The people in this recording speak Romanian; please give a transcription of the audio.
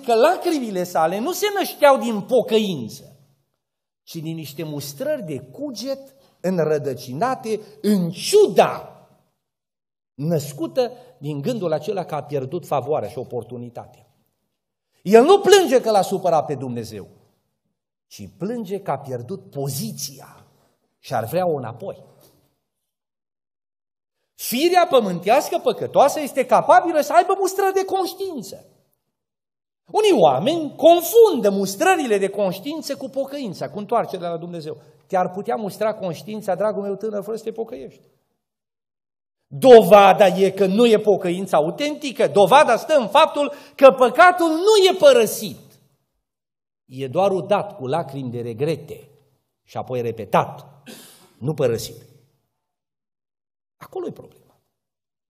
că lacrimile sale nu se nășteau din pocăință, ci din niște mustrări de cuget înrădăcinate în ciuda născută din gândul acela că a pierdut favoarea și oportunitatea. El nu plânge că l-a supărat pe Dumnezeu, ci plânge că a pierdut poziția și ar vrea-o înapoi. Firea pământească păcătoasă este capabilă să aibă mustră de conștiință. Unii oameni confundă mustrările de conștiință cu pocăința, cu întoarcerea la Dumnezeu. Te-ar putea mustra conștiința, dragul meu tânăr, fără să te pocăiești. Dovada e că nu e pocăința autentică, dovada stă în faptul că păcatul nu e părăsit. E doar udat cu lacrimi de regrete și apoi repetat, nu părăsit. Acolo e problema.